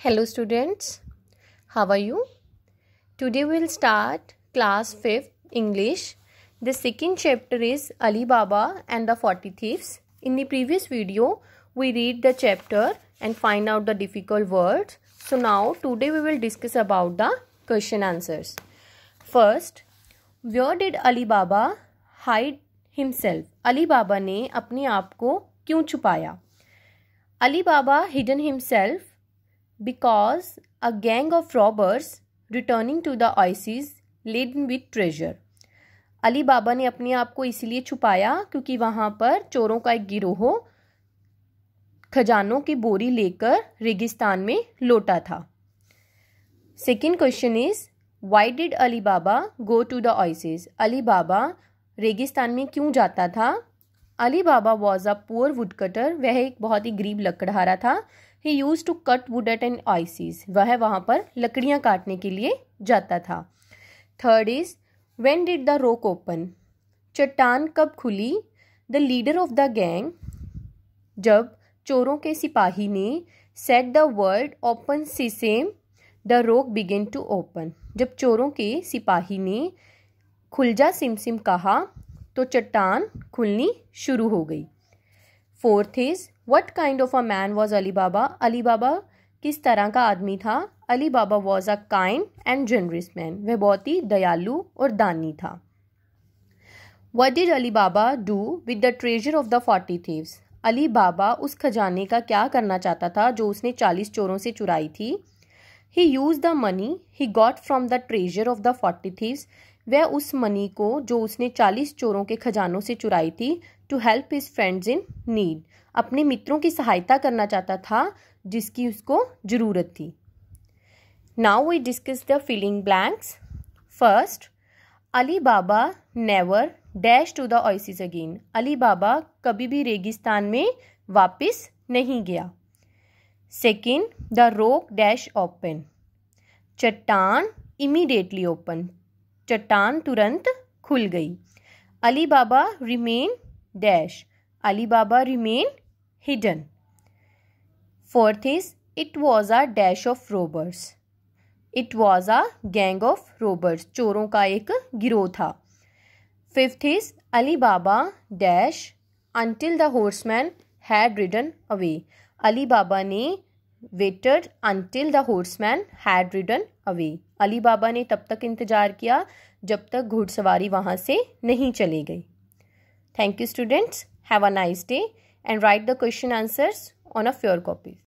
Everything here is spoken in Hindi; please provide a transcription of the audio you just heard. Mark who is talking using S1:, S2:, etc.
S1: Hello students, how are you? Today we will start class 5th English. The second chapter is Alibaba and the 40 Thieves. In the previous video, we read the chapter and find out the difficult words. So now today we will discuss about the question answers. First, where did Alibaba hide himself? Alibaba ne apni आप kyun chupaya? छुपाया? Alibaba hidden himself because a gang of robbers returning to the oasis laden with treasure Ali Baba ने अपने आप को इसलिए छुपाया क्योंकि वहाँ पर चोरों का एक गिरोह खजानों की बोरी लेकर रेगिस्तान में लौटा था second question is why did Ali Baba go to the oasis Ali Baba रेगिस्तान में क्यों जाता था Ali Baba was a poor wood cutter वह एक बहुत ही गरीब लकड़हारा था he used to cut wood at an oasis वह वहाँ पर लकड़ियाँ काटने के लिए जाता था third is when did the rock open चट्टान कब खुली the leader of the gang जब चोरों के सिपाही ने said the word open sesame the rock began to open जब चोरों के सिपाही ने खुलजा सिम कहा तो चट्टान खुलनी शुरू हो गई fourth is what kind of a man was Ali Baba Ali Baba किस तरह का आदमी था Ali Baba was a kind and generous man वह बहुत ही दयालु और दानी था what did Ali Baba do with the treasure of the forty thieves Ali Baba उस खजाने का क्या करना चाहता था जो उसने चालीस चोरों से चुराई थी he used the money he got from the treasure of the forty thieves वह उस मनी को जो उसने चालीस चोरों के खजानों से चुराई थी to help his friends in need अपने मित्रों की सहायता करना चाहता था जिसकी उसको ज़रूरत थी now we discuss the filling blanks first Ali Baba never dash to the oasis again Ali Baba कभी भी रेगिस्तान में वापस नहीं गया second the rock dash open चट्टान इमीडिएटली ओपन चट्टान तुरंत खुल गई Ali Baba remain dash Ali Baba remain hidden fourth is it was a dash of robbers it was a gang of robbers चोरों का एक गिरोह था fifth is Ali Baba dash until the horse man had ridden away Ali Baba ने waited until the horseman had ridden away Ali Baba ने तब तक इंतज़ार किया जब तक घुड़सवारी वहाँ से नहीं चले गई Thank you students. Have a nice day and write the question answers on a fair copy.